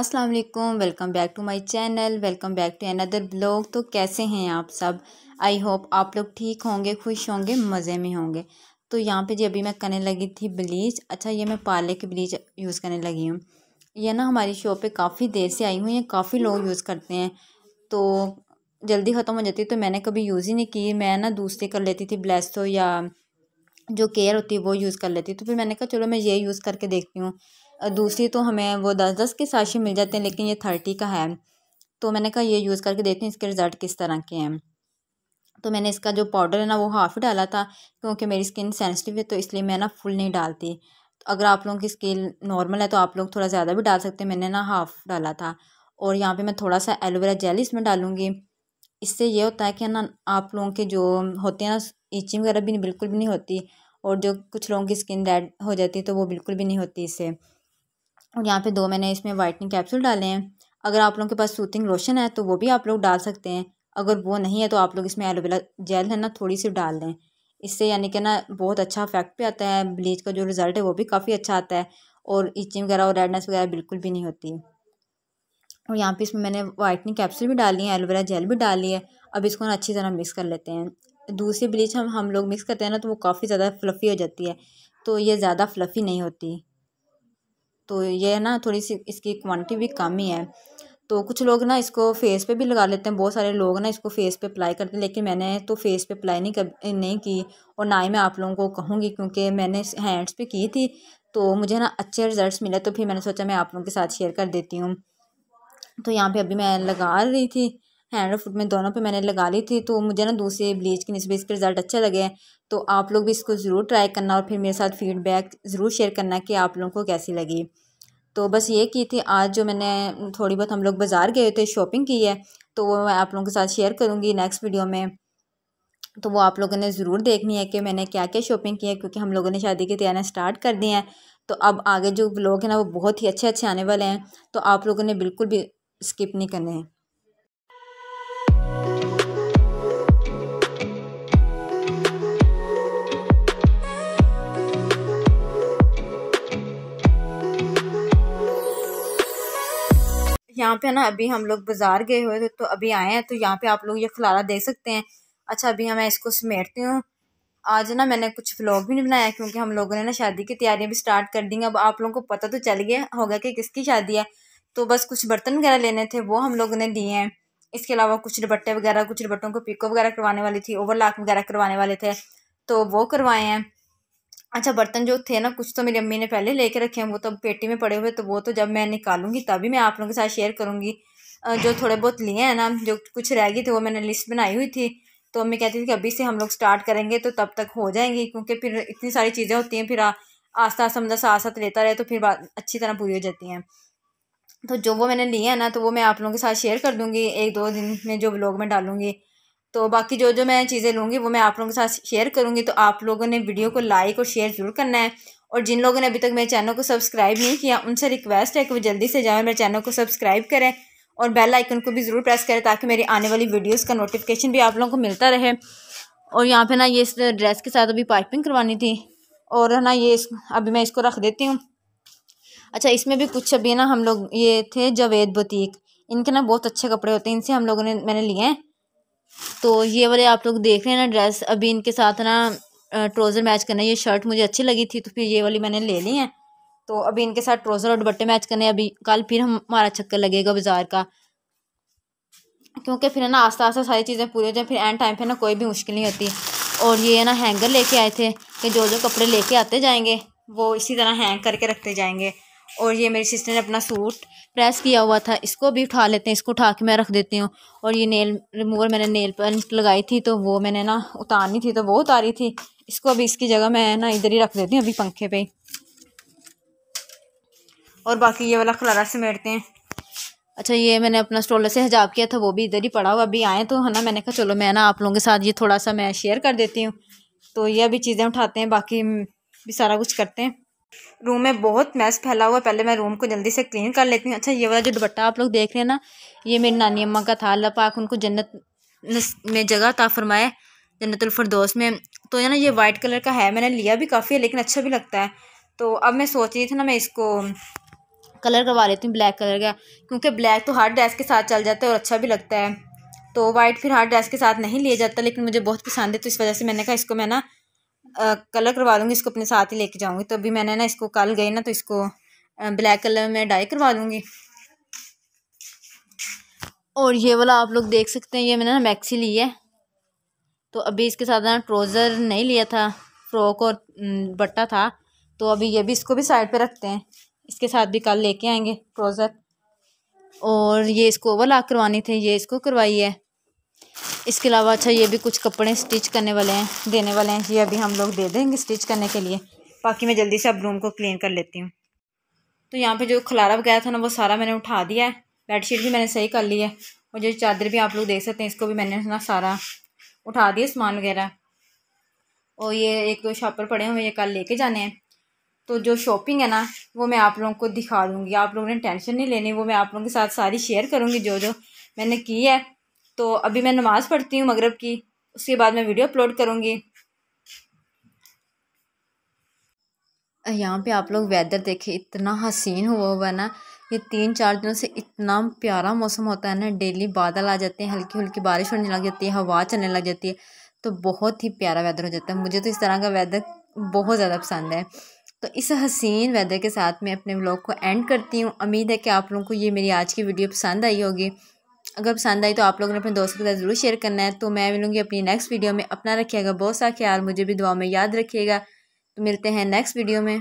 अस्सलाम वालेकुम welcome back to my channel welcome back to another blog तो कैसे हैं आप सब आई होप आप लोग ठीक होंगे खुश होंगे मज़े में होंगे तो यहाँ पे जी अभी मैं करने लगी थी ब्लीच अच्छा ये मैं पार्ले की ब्लीच यूज़ करने लगी हूँ ये ना हमारी शॉप पे काफ़ी देर से आई हुई ये काफ़ी लोग यूज़ करते हैं तो जल्दी ख़त्म हो जाती तो मैंने कभी यूज़ ही नहीं की मैं ना दूसरी कर लेती थी ब्लेसो या जो केयर होती है वो यूज़ कर लेती तो फिर मैंने कहा चलो मैं ये यूज़ करके देखती हूँ दूसरी तो हमें वो दस दस के ही मिल जाते हैं लेकिन ये थर्टी का है तो मैंने कहा ये यूज़ करके देखते हैं इसके रिज़ल्ट किस तरह के हैं तो मैंने इसका जो पाउडर है ना वो हाफ़ डाला था क्योंकि मेरी स्किन सेंसिटिव है तो इसलिए मैं ना फुल नहीं डालती तो अगर आप लोगों की स्किन नॉर्मल है तो आप लोग थोड़ा ज़्यादा भी डाल सकते हैं मैंने ना हाफ़ डाला था और यहाँ पे मैं थोड़ा सा एलोवेरा जेल इसमें डालूँगी इससे ये होता है कि ना आप लोगों के जो होते हैं ना ईचिंग वगैरह भी बिल्कुल भी नहीं होती और जो कुछ लोगों की स्किन रेड हो जाती है तो वो बिल्कुल भी नहीं होती इससे और यहाँ पे दो मैंने इसमें वाइटनिंग कैप्सूल डाले हैं अगर आप लोगों के पास सूथिंग लोशन है तो वो भी आप लोग डाल सकते हैं अगर वो नहीं है तो आप लोग इसमें एलोवेरा जेल है ना थोड़ी सी डाल दें इससे यानी कि ना बहुत अच्छा इफेक्ट भी आता है ब्लीच का जो रिज़ल्ट है वो भी काफ़ी अच्छा आता है और इचिंग वगैरह और रेडनेस वगैरह बिल्कुल भी नहीं होती और यहाँ पे इसमें मैंने वाइटनिंग कैप्सूल भी डाली है एलोवेरा जेल भी डाली है अब इसको ना अच्छी तरह मिक्स कर लेते हैं दूसरी ब्लीच हम हम लोग मिक्स करते हैं ना तो वो काफ़ी ज़्यादा फ्लफ़ी हो जाती है तो ये ज़्यादा फ्लफ़ी नहीं होती तो ये ना थोड़ी सी इसकी क्वांटिटी भी कम ही है तो कुछ लोग ना इसको फेस पे भी लगा लेते हैं बहुत सारे लोग ना इसको फेस पे अप्लाई करते हैं लेकिन मैंने तो फेस पे अप्लाई नहीं कर नहीं की और ना ही मैं आप लोगों को कहूँगी क्योंकि मैंने हैंड्स पे की थी तो मुझे ना अच्छे रिजल्ट्स मिले तो फिर मैंने सोचा मैं आप लोगों के साथ शेयर कर देती हूँ तो यहाँ पे अभी मैं लगा रही थी हैंड और फुट में दोनों पे मैंने लगा ली थी तो मुझे ना दूसरे ब्लीच के निस्बत इसके रिज़ल्ट अच्छे लगे हैं तो आप लोग भी इसको ज़रूर ट्राई करना और फिर मेरे साथ फीडबैक ज़रूर शेयर करना कि आप लोगों को कैसी लगी तो बस ये की थी आज जो मैंने थोड़ी बहुत हम लोग बाज़ार गए थे शॉपिंग की है तो वो मैं आप लोगों के साथ शेयर करूँगी नेक्स्ट वीडियो में तो वो आप लोगों ने ज़रूर देखनी है कि मैंने क्या क्या शॉपिंग की है क्योंकि हम लोगों ने शादी की तैयारियाँ स्टार्ट कर दी हैं तो अब आगे जो ब्लॉग है ना वो बहुत ही अच्छे अच्छे आने वाले हैं तो आप लोगों ने बिल्कुल भी स्किप नहीं करने हैं यहाँ पे ना अभी हम लोग बाज़ार गए हुए थे तो अभी आए हैं तो यहाँ पे आप लोग ये खलारा देख सकते हैं अच्छा अभी मैं इसको समेटती हूँ आज ना मैंने कुछ व्लॉग भी नहीं बनाया क्योंकि हम लोगों ने ना शादी की तैयारियां भी स्टार्ट कर दी अब आप लोगों को पता तो चल गया होगा कि किसकी शादी है तो बस कुछ बर्तन वगैरह लेने थे वो हम लोगों ने दिए हैं इसके अलावा कुछ दुपट्टे वगैरह कुछ दुपट्टों को पिको वगैरह करवाने वाली थी ओवरलॉक वगैरह करवाने वाले थे तो वो करवाए हैं अच्छा बर्तन जो थे ना कुछ तो मेरी अम्मी ने पहले लेके रखे हैं वो तो पेटी में पड़े हुए तो वो तो जब मैं निकालूंगी तभी मैं आप लोगों के साथ शेयर करूँगी जो थोड़े बहुत लिए हैं ना जो कुछ रह गए थे वो मैंने लिस्ट बनाई हुई थी तो अम्मी कहती थी कि अभी से हम लोग स्टार्ट करेंगे तो तब तक हो जाएंगी क्योंकि फिर इतनी सारी चीज़ें होती हैं फिर आस्ता आस्ता मतलब साथ साथ लेता रहे तो फिर बात अच्छी तरह पूरी हो जाती हैं तो जो वो मैंने लिए हैं ना तो वो मैं आप लोगों के साथ शेयर कर दूँगी एक दो दिन में जो ब्लॉग में डालूँगी तो बाकी जो जो मैं चीज़ें लूँगी वो मैं आप लोगों के साथ शेयर करूँगी तो आप लोगों ने वीडियो को लाइक और शेयर ज़रूर करना है और जिन लोगों ने अभी तक मेरे चैनल को सब्सक्राइब नहीं किया उनसे रिक्वेस्ट है कि वो जल्दी से जाएँ मेरे चैनल को सब्सक्राइब करें और बेल आइकन को भी ज़रूर प्रेस करें ताकि मेरी आने वाली वीडियोस का नोटिफिकेशन भी आप लोगों को मिलता रहे और यहाँ पे ना ये इस ड्रेस के साथ अभी पाइपिंग करवानी थी और ना ये इस, अभी मैं इसको रख देती हूँ अच्छा इसमें भी कुछ अभी ना हम लोग ये थे जवेद बुतीक इनके ना बहुत अच्छे कपड़े होते हैं इनसे हम लोगों ने मैंने लिए हैं तो ये वाले आप लोग देख रहे हैं ना ड्रेस अभी इनके साथ ना ट्रोज़र मैच करना है ये शर्ट मुझे अच्छी लगी थी तो फिर ये वाली मैंने ले ली है तो अभी इनके साथ ट्रोज़र और दुपट्टे मैच करने अभी कल फिर हमारा चक्कर लगेगा बाज़ार का क्योंकि फिर ना आस्ता आस्ता सारी चीज़ें पूरी हो जाए फिर एंड टाइम पर ना कोई भी मुश्किल नहीं होती और ये ना हैंगर लेके आए थे कि जो जो कपड़े लेके आते जाएंगे वो इसी तरह हैंग करके रखते जाएंगे और ये मेरी सिस्टर ने अपना सूट प्रेस किया हुआ था इसको भी उठा लेते हैं इसको उठा के मैं रख देती हूँ और ये नेल रिमूवर मैंने नेल पेंट लगाई थी तो वो मैंने ना उतारनी थी तो वो उतारी थी इसको अभी इसकी जगह मैं ना इधर ही रख देती हूँ अभी पंखे पे और बाकी ये वाला खलारा समेटते हैं अच्छा ये मैंने अपना स्टोलर से हजाब किया था वो भी इधर ही पड़ा हुआ अभी आए तो है ना मैंने कहा चलो मैं ना आप लोगों के साथ ये थोड़ा सा मैं शेयर कर देती हूँ तो ये अभी चीज़ें उठाते हैं बाकी हम्म, भी सारा कुछ करते हैं रूम में बहुत मैस फैला हुआ है पहले मैं रूम को जल्दी से क्लीन कर लेती हूँ अच्छा ये वाला जो दुपट्टा आप लोग देख रहे हैं ना ये मेरी नानी अम्मा का था अल्लाह पाक उनको जन्नत में जगह था फरमाए जन्नतफरदोस में तो है ना ये वाइट कलर का है मैंने लिया भी काफ़ी है लेकिन अच्छा भी लगता है तो अब मैं सोच रही थी ना मैं इसको कलर करवा लेती हूँ ब्लैक कलर का क्योंकि ब्लैक तो हर ड्रेस के साथ चल जाता है और अच्छा भी लगता है तो वाइट फिर हर ड्रेस के साथ नहीं लिया जाता लेकिन मुझे बहुत पसंद है तो इस वजह से मैंने कहा इसको मैं ना कलर करवा लूँगी इसको अपने साथ ही लेके जाऊँगी तो अभी मैंने ना इसको कल गई ना तो इसको ब्लैक कलर में डाई करवा लूँगी और ये वाला आप लोग देख सकते हैं ये मैंने ना मैक्सी ली है तो अभी इसके साथ ना ट्रोज़र नहीं लिया था फ्रॉक और बट्टा था तो अभी ये भी इसको भी साइड पे रखते हैं इसके साथ भी कल लेके आएंगे ट्रोज़र और ये इसको ओवर लाक करवानी थी ये इसको करवाई है इसके अलावा अच्छा ये भी कुछ कपड़े स्टिच करने वाले हैं देने वाले हैं ये अभी हम लोग दे देंगे स्टिच करने के लिए बाकी मैं जल्दी से अब रूम को क्लीन कर लेती हूँ तो यहाँ पे जो खलारा वगैरह था ना वो सारा मैंने उठा दिया है बेडशीट भी मैंने सही कर ली है और जो चादर भी आप लोग देख सकते हैं इसको भी मैंने ना सारा उठा दिया सामान वगैरह और ये एक दो शॉपर पड़े हुए ये कल लेके जाने हैं तो जो शॉपिंग है ना वो मैं आप लोगों को दिखा दूँगी आप लोगों ने टेंशन नहीं लेनी वो मैं आप लोगों के साथ सारी शेयर करूँगी जो जो मैंने की है तो अभी मैं नमाज़ पढ़ती हूँ मगरब की उसके बाद मैं वीडियो अपलोड करूँगी यहाँ पे आप लोग वेदर देखें इतना हसीन हुआ हुआ है ना ये तीन चार दिनों से इतना प्यारा मौसम होता है ना डेली बादल आ जाते हैं हल्की हल्की बारिश होने लग जाती है हवा चलने लग जाती है तो बहुत ही प्यारा वेदर हो जाता है मुझे तो इस तरह का वेदर बहुत ज़्यादा पसंद है तो इस हसीन वेदर के साथ मैं अपने ब्लॉग को एंड करती हूँ उम्मीद है कि आप लोगों को ये मेरी आज की वीडियो पसंद आई होगी अगर पसंद आई तो आप लोगों ने अपने दोस्तों के साथ ज़रूर शेयर करना है तो मैं मिलूँगी अपनी नेक्स्ट वीडियो में अपना रखिएगा बहुत सा ख्याल मुझे भी दुआ में याद रखिएगा तो मिलते हैं नेक्स्ट वीडियो में